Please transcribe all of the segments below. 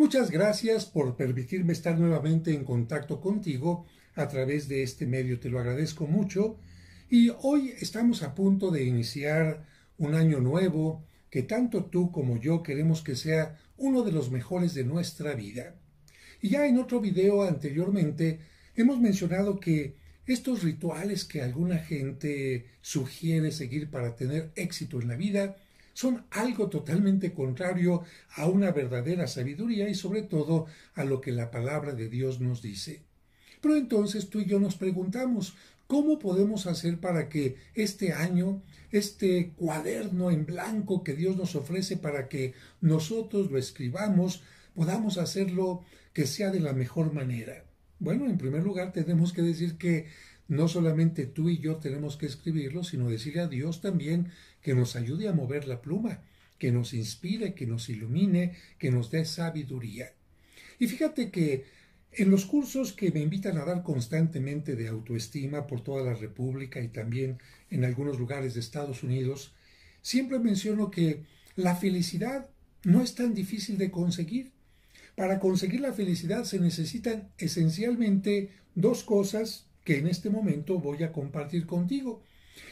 Muchas gracias por permitirme estar nuevamente en contacto contigo a través de este medio, te lo agradezco mucho. Y hoy estamos a punto de iniciar un año nuevo que tanto tú como yo queremos que sea uno de los mejores de nuestra vida. Y ya en otro video anteriormente hemos mencionado que estos rituales que alguna gente sugiere seguir para tener éxito en la vida son algo totalmente contrario a una verdadera sabiduría y sobre todo a lo que la palabra de Dios nos dice. Pero entonces tú y yo nos preguntamos, ¿cómo podemos hacer para que este año, este cuaderno en blanco que Dios nos ofrece para que nosotros lo escribamos, podamos hacerlo que sea de la mejor manera? Bueno, en primer lugar tenemos que decir que no solamente tú y yo tenemos que escribirlo, sino decirle a Dios también que nos ayude a mover la pluma, que nos inspire, que nos ilumine, que nos dé sabiduría. Y fíjate que en los cursos que me invitan a dar constantemente de autoestima por toda la República y también en algunos lugares de Estados Unidos, siempre menciono que la felicidad no es tan difícil de conseguir. Para conseguir la felicidad se necesitan esencialmente dos cosas que en este momento voy a compartir contigo.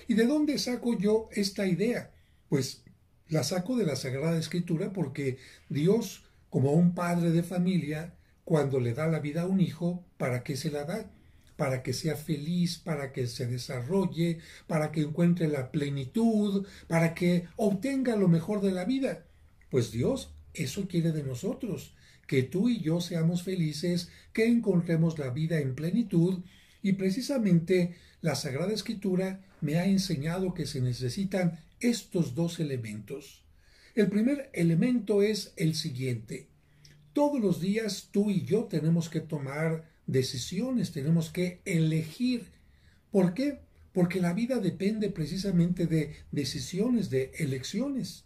¿Y de dónde saco yo esta idea? Pues la saco de la Sagrada Escritura porque Dios, como un padre de familia, cuando le da la vida a un hijo, ¿para qué se la da? Para que sea feliz, para que se desarrolle, para que encuentre la plenitud, para que obtenga lo mejor de la vida. Pues Dios eso quiere de nosotros, que tú y yo seamos felices, que encontremos la vida en plenitud y precisamente la Sagrada Escritura me ha enseñado que se necesitan estos dos elementos. El primer elemento es el siguiente. Todos los días tú y yo tenemos que tomar decisiones, tenemos que elegir. ¿Por qué? Porque la vida depende precisamente de decisiones, de elecciones.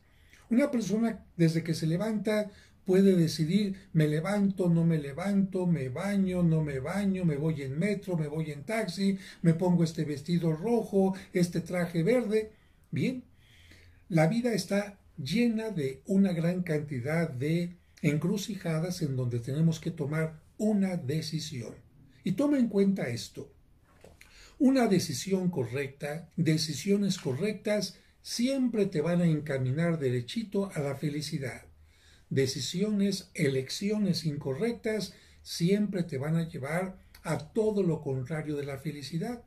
Una persona desde que se levanta puede decidir, me levanto, no me levanto, me baño, no me baño, me voy en metro, me voy en taxi, me pongo este vestido rojo, este traje verde. Bien, la vida está llena de una gran cantidad de encrucijadas en donde tenemos que tomar una decisión. Y toma en cuenta esto. Una decisión correcta, decisiones correctas, siempre te van a encaminar derechito a la felicidad decisiones, elecciones incorrectas siempre te van a llevar a todo lo contrario de la felicidad.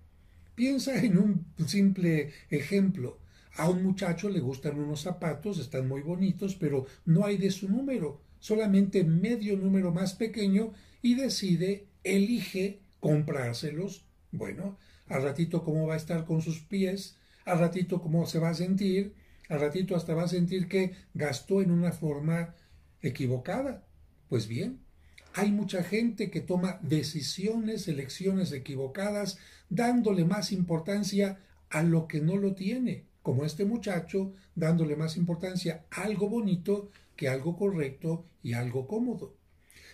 Piensa en un simple ejemplo. A un muchacho le gustan unos zapatos, están muy bonitos, pero no hay de su número, solamente medio número más pequeño y decide, elige comprárselos. Bueno, al ratito cómo va a estar con sus pies, al ratito cómo se va a sentir, al ratito hasta va a sentir que gastó en una forma equivocada. Pues bien, hay mucha gente que toma decisiones, elecciones equivocadas, dándole más importancia a lo que no lo tiene, como este muchacho, dándole más importancia a algo bonito que algo correcto y algo cómodo.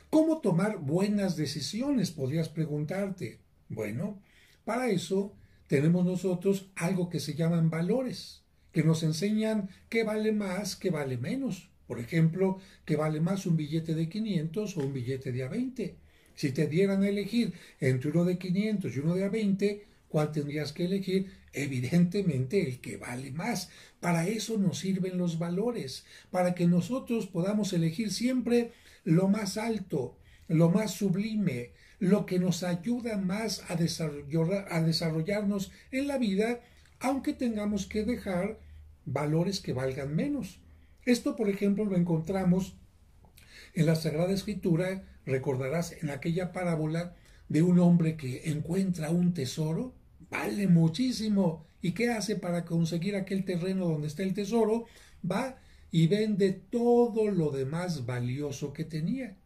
¿Cómo tomar buenas decisiones? Podrías preguntarte. Bueno, para eso tenemos nosotros algo que se llaman valores, que nos enseñan qué vale más, qué vale menos. Por ejemplo, qué vale más un billete de 500 o un billete de A20. Si te dieran a elegir entre uno de 500 y uno de A20, ¿cuál tendrías que elegir? Evidentemente el que vale más. Para eso nos sirven los valores, para que nosotros podamos elegir siempre lo más alto, lo más sublime, lo que nos ayuda más a desarrollarnos en la vida, aunque tengamos que dejar valores que valgan menos. Esto, por ejemplo, lo encontramos en la Sagrada Escritura, recordarás en aquella parábola de un hombre que encuentra un tesoro, vale muchísimo. ¿Y qué hace para conseguir aquel terreno donde está el tesoro? Va y vende todo lo demás valioso que tenía.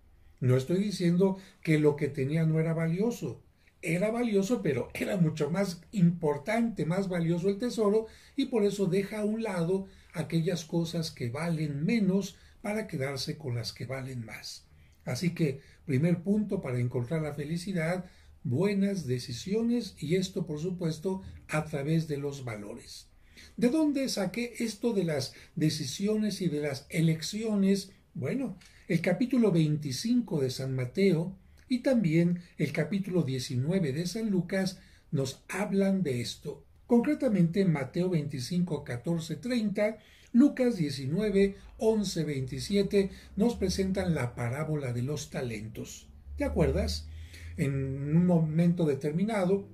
No estoy diciendo que lo que tenía no era valioso, era valioso, pero era mucho más importante, más valioso el tesoro, y por eso deja a un lado aquellas cosas que valen menos para quedarse con las que valen más. Así que, primer punto para encontrar la felicidad, buenas decisiones y esto, por supuesto, a través de los valores. ¿De dónde saqué esto de las decisiones y de las elecciones? Bueno, el capítulo 25 de San Mateo y también el capítulo 19 de San Lucas nos hablan de esto. Concretamente Mateo 25, 14, 30, Lucas 19, 11, 27 nos presentan la parábola de los talentos. ¿Te acuerdas? En un momento determinado,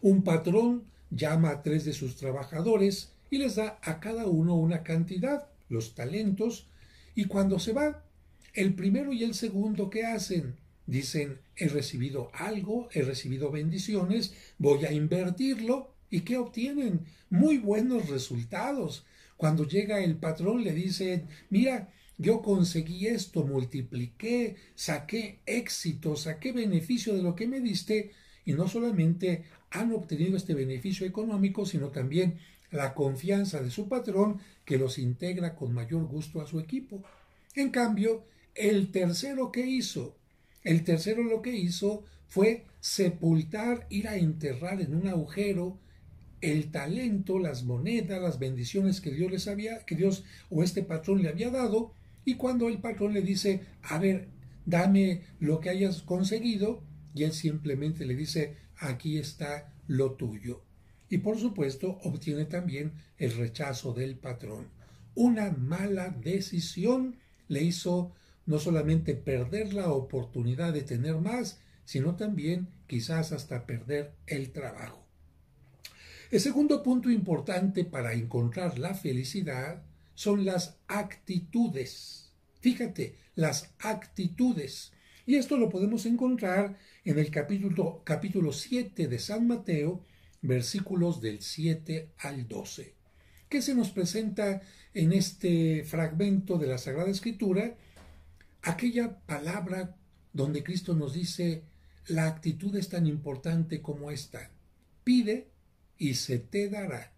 un patrón llama a tres de sus trabajadores y les da a cada uno una cantidad, los talentos, y cuando se va, el primero y el segundo, ¿qué hacen? dicen, he recibido algo, he recibido bendiciones, voy a invertirlo. ¿Y qué obtienen? Muy buenos resultados. Cuando llega el patrón le dicen, mira, yo conseguí esto, multipliqué, saqué éxito, saqué beneficio de lo que me diste, y no solamente han obtenido este beneficio económico, sino también la confianza de su patrón que los integra con mayor gusto a su equipo. En cambio, el tercero que hizo, el tercero lo que hizo fue sepultar, ir a enterrar en un agujero el talento, las monedas, las bendiciones que Dios les había, que Dios o este patrón le había dado, y cuando el patrón le dice, a ver, dame lo que hayas conseguido, y él simplemente le dice, aquí está lo tuyo. Y por supuesto obtiene también el rechazo del patrón. Una mala decisión le hizo no solamente perder la oportunidad de tener más, sino también quizás hasta perder el trabajo. El segundo punto importante para encontrar la felicidad son las actitudes. Fíjate, las actitudes. Y esto lo podemos encontrar en el capítulo, capítulo 7 de San Mateo, versículos del 7 al 12. ¿Qué se nos presenta en este fragmento de la Sagrada Escritura? aquella palabra donde Cristo nos dice, la actitud es tan importante como esta. Pide y se te dará.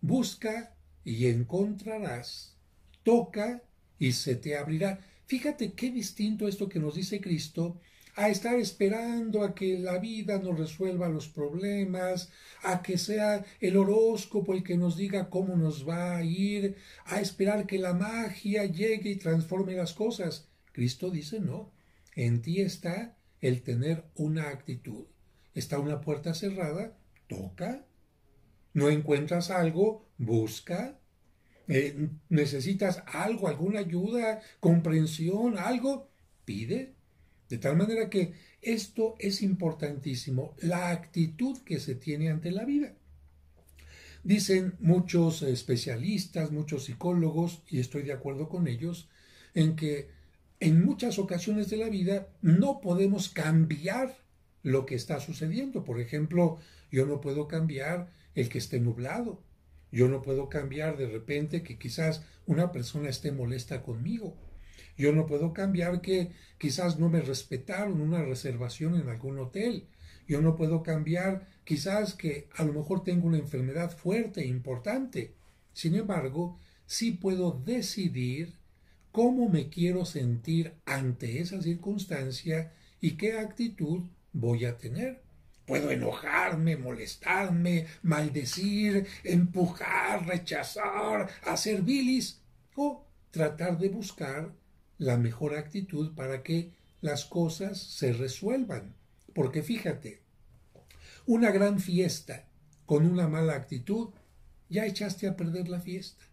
Busca y encontrarás. Toca y se te abrirá. Fíjate qué distinto esto que nos dice Cristo a estar esperando a que la vida nos resuelva los problemas, a que sea el horóscopo el que nos diga cómo nos va a ir, a esperar que la magia llegue y transforme las cosas. Cristo dice no, en ti está el tener una actitud. Está una puerta cerrada, toca. No encuentras algo, busca. Eh, necesitas algo, alguna ayuda, comprensión, algo, pide. De tal manera que esto es importantísimo, la actitud que se tiene ante la vida. Dicen muchos especialistas, muchos psicólogos, y estoy de acuerdo con ellos, en que en muchas ocasiones de la vida no podemos cambiar lo que está sucediendo. Por ejemplo, yo no puedo cambiar el que esté nublado. Yo no puedo cambiar de repente que quizás una persona esté molesta conmigo. Yo no puedo cambiar que quizás no me respetaron una reservación en algún hotel. Yo no puedo cambiar quizás que a lo mejor tengo una enfermedad fuerte e importante. Sin embargo, sí puedo decidir cómo me quiero sentir ante esa circunstancia y qué actitud voy a tener. Puedo enojarme, molestarme, maldecir, empujar, rechazar, hacer bilis o tratar de buscar la mejor actitud para que las cosas se resuelvan. Porque fíjate, una gran fiesta con una mala actitud, ya echaste a perder la fiesta.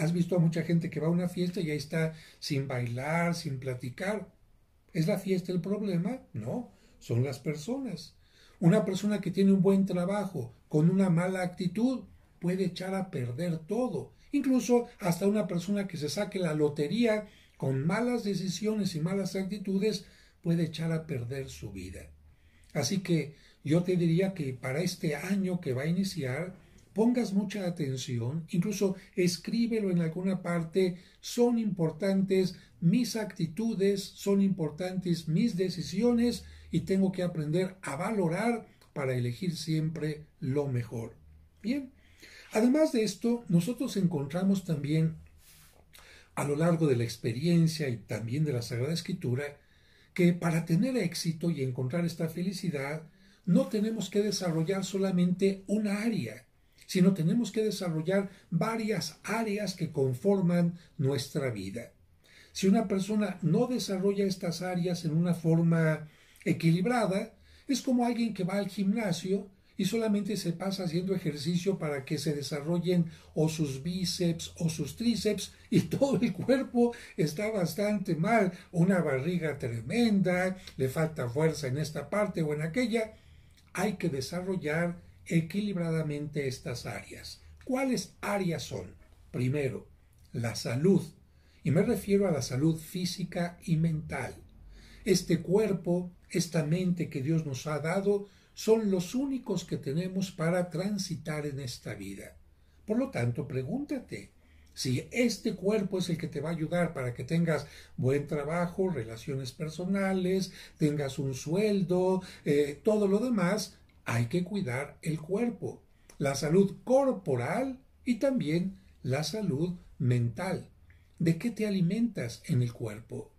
Has visto a mucha gente que va a una fiesta y ahí está sin bailar, sin platicar. ¿Es la fiesta el problema? No, son las personas. Una persona que tiene un buen trabajo con una mala actitud puede echar a perder todo. Incluso hasta una persona que se saque la lotería con malas decisiones y malas actitudes puede echar a perder su vida. Así que yo te diría que para este año que va a iniciar, pongas mucha atención, incluso escríbelo en alguna parte, son importantes mis actitudes, son importantes mis decisiones y tengo que aprender a valorar para elegir siempre lo mejor. Bien, además de esto, nosotros encontramos también a lo largo de la experiencia y también de la Sagrada Escritura, que para tener éxito y encontrar esta felicidad, no tenemos que desarrollar solamente una área, sino tenemos que desarrollar varias áreas que conforman nuestra vida. Si una persona no desarrolla estas áreas en una forma equilibrada, es como alguien que va al gimnasio y solamente se pasa haciendo ejercicio para que se desarrollen o sus bíceps o sus tríceps y todo el cuerpo está bastante mal, una barriga tremenda, le falta fuerza en esta parte o en aquella. Hay que desarrollar equilibradamente estas áreas. ¿Cuáles áreas son? Primero, la salud. Y me refiero a la salud física y mental. Este cuerpo, esta mente que Dios nos ha dado, son los únicos que tenemos para transitar en esta vida. Por lo tanto, pregúntate, si este cuerpo es el que te va a ayudar para que tengas buen trabajo, relaciones personales, tengas un sueldo, eh, todo lo demás, hay que cuidar el cuerpo, la salud corporal y también la salud mental. ¿De qué te alimentas en el cuerpo?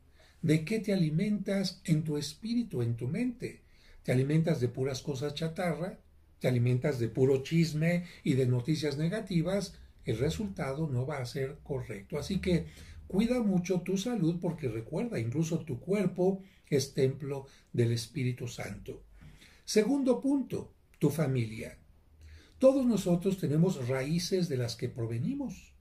¿De qué te alimentas en tu espíritu, en tu mente? ¿Te alimentas de puras cosas chatarra? ¿Te alimentas de puro chisme y de noticias negativas? El resultado no va a ser correcto. Así que cuida mucho tu salud porque recuerda, incluso tu cuerpo es templo del Espíritu Santo. Segundo punto, tu familia. Todos nosotros tenemos raíces de las que provenimos.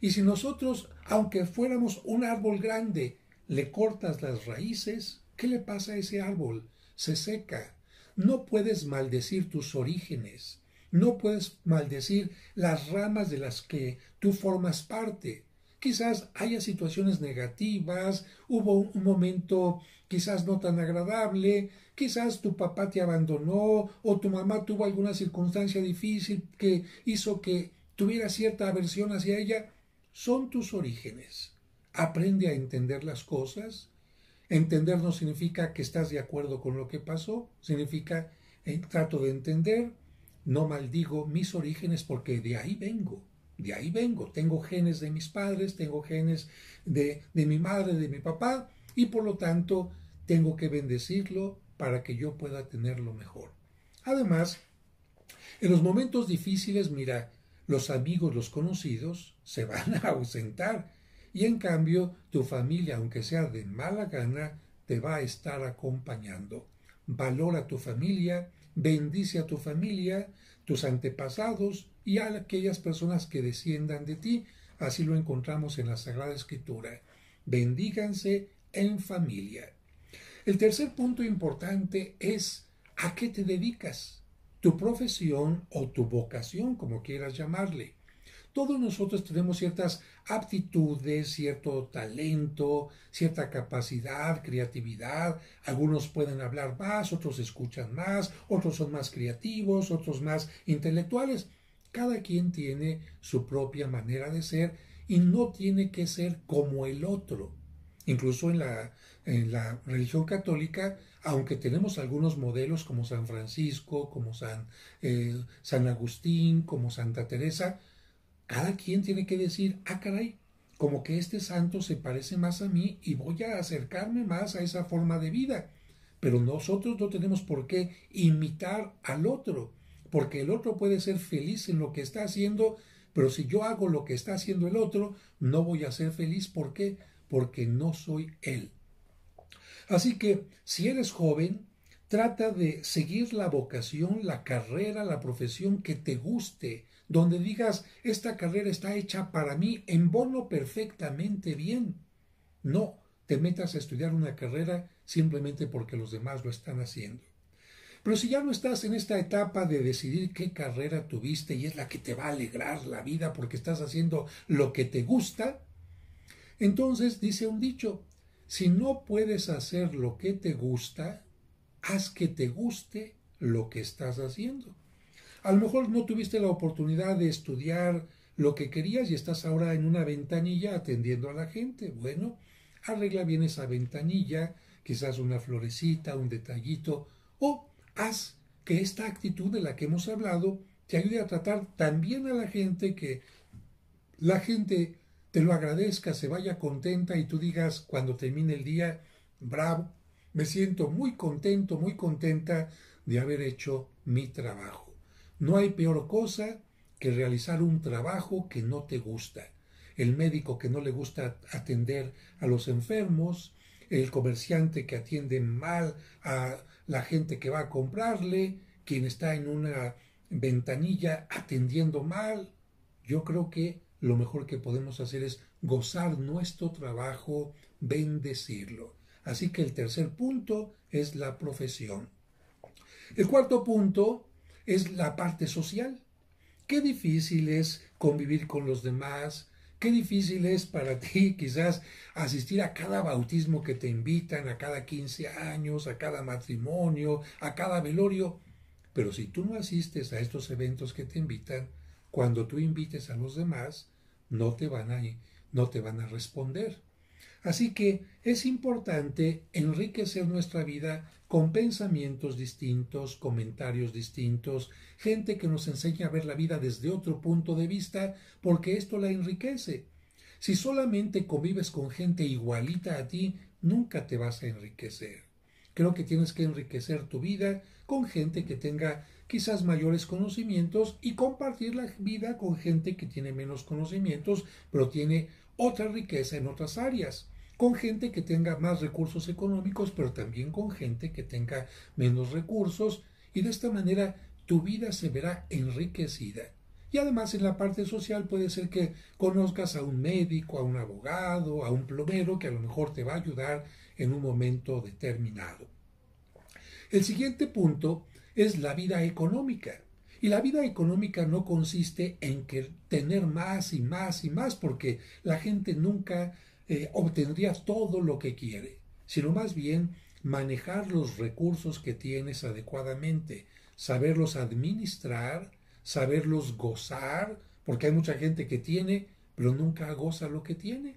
Y si nosotros, aunque fuéramos un árbol grande, le cortas las raíces, ¿qué le pasa a ese árbol? Se seca. No puedes maldecir tus orígenes. No puedes maldecir las ramas de las que tú formas parte. Quizás haya situaciones negativas, hubo un momento quizás no tan agradable, Quizás tu papá te abandonó o tu mamá tuvo alguna circunstancia difícil que hizo que tuviera cierta aversión hacia ella. Son tus orígenes. Aprende a entender las cosas. Entender no significa que estás de acuerdo con lo que pasó, significa eh, trato de entender, no maldigo mis orígenes porque de ahí vengo. De ahí vengo. Tengo genes de mis padres, tengo genes de, de, mi madre, de mi papá, y por lo tanto tengo que bendecirlo, para que yo pueda tenerlo mejor. Además, en los momentos difíciles, mira, los amigos, los conocidos, se van a ausentar y en cambio tu familia, aunque sea de mala gana, te va a estar acompañando. Valora a tu familia, bendice a tu familia, tus antepasados y a aquellas personas que desciendan de ti. Así lo encontramos en la Sagrada Escritura. Bendíganse en familia. El tercer punto importante es a qué te dedicas, tu profesión o tu vocación, como quieras llamarle. Todos nosotros tenemos ciertas aptitudes, cierto talento, cierta capacidad, creatividad. Algunos pueden hablar más, otros escuchan más, otros son más creativos, otros más intelectuales. Cada quien tiene su propia manera de ser y no tiene que ser como el otro. Incluso en la en la religión católica, aunque tenemos algunos modelos como San Francisco, como San, eh, San Agustín, como Santa Teresa, cada quien tiene que decir, ah, caray, como que este santo se parece más a mí y voy a acercarme más a esa forma de vida. Pero nosotros no tenemos por qué imitar al otro, porque el otro puede ser feliz en lo que está haciendo, pero si yo hago lo que está haciendo el otro, no voy a ser feliz. ¿Por qué? Porque no soy él. Así que, si eres joven, trata de seguir la vocación, la carrera, la profesión que te guste, donde digas, esta carrera está hecha para mí, en bono perfectamente bien. No te metas a estudiar una carrera simplemente porque los demás lo están haciendo. Pero si ya no estás en esta etapa de decidir qué carrera tuviste y es la que te va a alegrar la vida porque estás haciendo lo que te gusta, entonces dice un dicho, si no puedes hacer lo que te gusta, haz que te guste lo que estás haciendo. A lo mejor no tuviste la oportunidad de estudiar lo que querías y estás ahora en una ventanilla atendiendo a la gente. Bueno, arregla bien esa ventanilla, quizás una florecita, un detallito, o haz que esta actitud de la que hemos hablado te ayude a tratar tan bien a la gente que la gente te lo agradezca, se vaya contenta y tú digas cuando termine el día, bravo, me siento muy contento, muy contenta de haber hecho mi trabajo. No hay peor cosa que realizar un trabajo que no te gusta. El médico que no le gusta atender a los enfermos, el comerciante que atiende mal a la gente que va a comprarle, quien está en una ventanilla atendiendo mal. Yo creo que lo mejor que podemos hacer es gozar nuestro trabajo, bendecirlo. Así que el tercer punto es la profesión. El cuarto punto es la parte social. Qué difícil es convivir con los demás, qué difícil es para ti quizás asistir a cada bautismo que te invitan, a cada 15 años, a cada matrimonio, a cada velorio. Pero si tú no asistes a estos eventos que te invitan, cuando tú invites a los demás, no te van a, no te van a responder. Así que es importante enriquecer nuestra vida con pensamientos distintos, comentarios distintos, gente que nos enseña a ver la vida desde otro punto de vista, porque esto la enriquece. Si solamente convives con gente igualita a ti, nunca te vas a enriquecer. Creo que tienes que enriquecer tu vida con gente que tenga quizás mayores conocimientos y compartir la vida con gente que tiene menos conocimientos, pero tiene otra riqueza en otras áreas con gente que tenga más recursos económicos, pero también con gente que tenga menos recursos, y de esta manera tu vida se verá enriquecida. Y además en la parte social puede ser que conozcas a un médico, a un abogado, a un plomero que a lo mejor te va a ayudar en un momento determinado. El siguiente punto es la vida económica. Y la vida económica no consiste en tener más y más y más, porque la gente nunca eh, obtendría todo lo que quiere, sino más bien manejar los recursos que tienes adecuadamente, saberlos administrar, saberlos gozar, porque hay mucha gente que tiene, pero nunca goza lo que tiene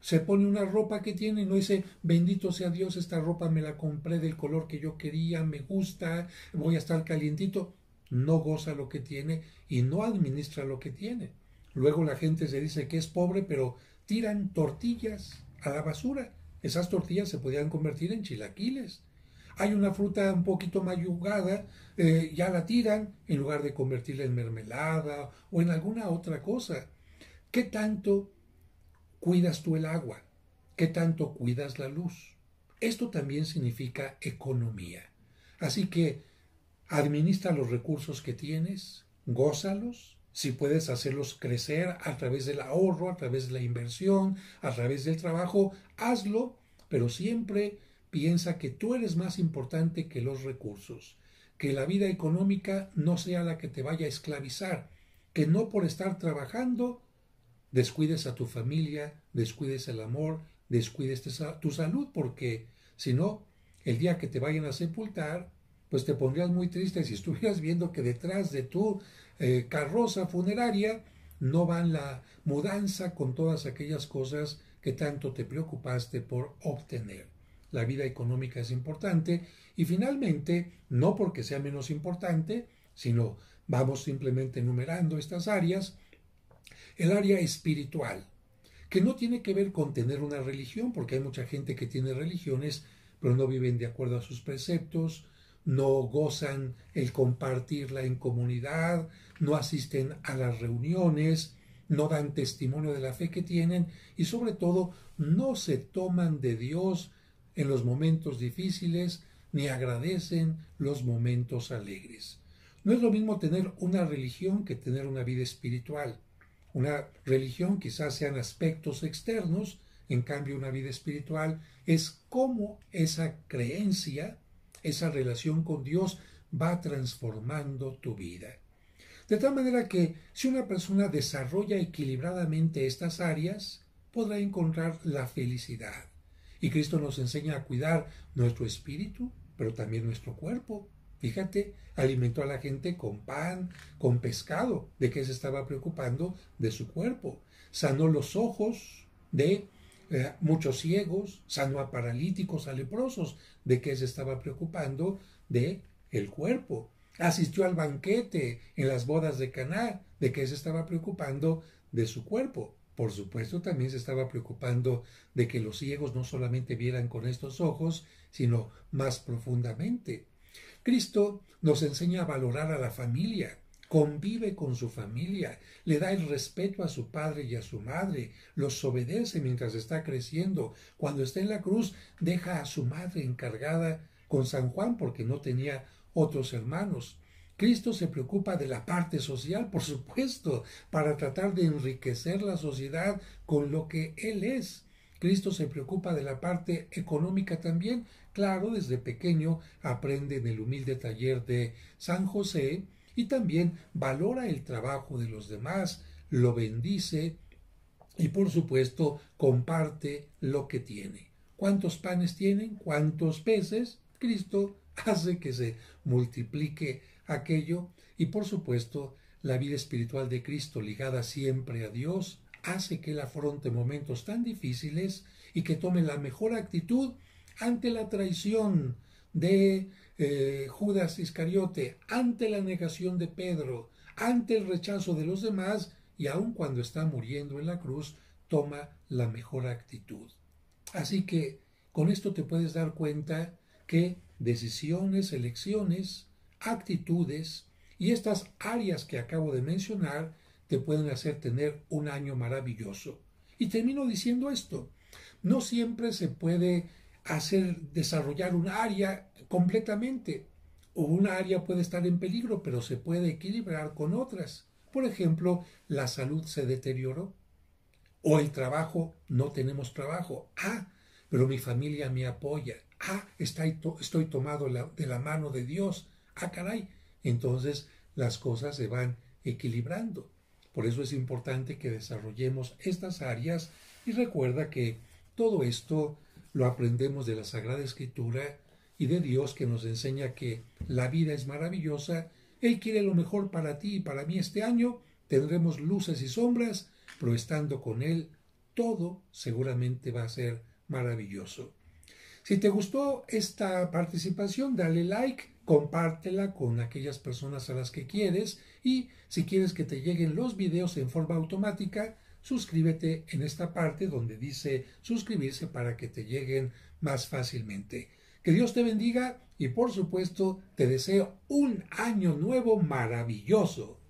se pone una ropa que tiene y no dice, bendito sea Dios, esta ropa me la compré del color que yo quería, me gusta, voy a estar calientito. No goza lo que tiene y no administra lo que tiene. Luego la gente se dice que es pobre, pero tiran tortillas a la basura. Esas tortillas se podían convertir en chilaquiles. Hay una fruta un poquito mayugada, eh, ya la tiran en lugar de convertirla en mermelada o en alguna otra cosa. ¿Qué tanto cuidas tú el agua? ¿Qué tanto cuidas la luz? Esto también significa economía. Así que administra los recursos que tienes, gózalos, si puedes hacerlos crecer a través del ahorro, a través de la inversión, a través del trabajo, hazlo, pero siempre piensa que tú eres más importante que los recursos, que la vida económica no sea la que te vaya a esclavizar, que no por estar trabajando descuides a tu familia, descuides el amor, descuides tu salud, porque si no, el día que te vayan a sepultar, pues te pondrías muy triste si estuvieras viendo que detrás de tu eh, carroza funeraria no van la mudanza con todas aquellas cosas que tanto te preocupaste por obtener. La vida económica es importante y finalmente, no porque sea menos importante, sino vamos simplemente enumerando estas áreas, el área espiritual, que no tiene que ver con tener una religión, porque hay mucha gente que tiene religiones, pero no viven de acuerdo a sus preceptos, no gozan el compartirla en comunidad, no asisten a las reuniones, no dan testimonio de la fe que tienen y sobre todo no se toman de Dios en los momentos difíciles ni agradecen los momentos alegres. No es lo mismo tener una religión que tener una vida espiritual. Una religión quizás sean aspectos externos, en cambio una vida espiritual es cómo esa creencia, esa relación con Dios va transformando tu vida. De tal manera que si una persona desarrolla equilibradamente estas áreas, podrá encontrar la felicidad. Y Cristo nos enseña a cuidar nuestro espíritu, pero también nuestro cuerpo, Fíjate, alimentó a la gente con pan, con pescado. ¿De qué se estaba preocupando? De su cuerpo. Sanó los ojos de eh, muchos ciegos, sanó a paralíticos, a leprosos. ¿De qué se estaba preocupando? De el cuerpo. Asistió al banquete en las bodas de Caná. ¿De qué se estaba preocupando? De su cuerpo. Por supuesto, también se estaba preocupando de que los ciegos no solamente vieran con estos ojos, sino más profundamente. Cristo nos enseña a valorar a la familia, convive con su familia, le da el respeto a su padre y a su madre, los obedece mientras está creciendo. Cuando está en la cruz, deja a su madre encargada con San Juan porque no tenía otros hermanos. Cristo se preocupa de la parte social, por supuesto, para tratar de enriquecer la sociedad con lo que Él es. Cristo se preocupa de la parte económica también, Claro, desde pequeño aprende en el humilde taller de San José y también valora el trabajo de los demás, lo bendice y por supuesto comparte lo que tiene. ¿Cuántos panes tienen? ¿Cuántos peces? Cristo hace que se multiplique aquello y por supuesto la vida espiritual de Cristo ligada siempre a Dios hace que él afronte momentos tan difíciles y que tome la mejor actitud ante la traición de eh, Judas Iscariote, ante la negación de Pedro, ante el rechazo de los demás, y aun cuando está muriendo en la cruz, toma la mejor actitud. Así que con esto te puedes dar cuenta que decisiones, elecciones, actitudes y estas áreas que acabo de mencionar te pueden hacer tener un año maravilloso. Y termino diciendo esto, no siempre se puede hacer desarrollar un área completamente o una área puede estar en peligro, pero se puede equilibrar con otras. Por ejemplo, la salud se deterioró o el trabajo, no tenemos trabajo. Ah, pero mi familia me apoya. Ah, estoy, estoy tomado de la mano de Dios. Ah, caray. Entonces las cosas se van equilibrando. Por eso es importante que desarrollemos estas áreas y recuerda que todo esto lo aprendemos de la Sagrada Escritura y de Dios que nos enseña que la vida es maravillosa, Él quiere lo mejor para ti y para mí este año, tendremos luces y sombras, pero estando con Él, todo seguramente va a ser maravilloso. Si te gustó esta participación, dale like, compártela con aquellas personas a las que quieres y si quieres que te lleguen los videos en forma automática, suscríbete en esta parte donde dice suscribirse para que te lleguen más fácilmente. Que Dios te bendiga y por supuesto te deseo un año nuevo maravilloso.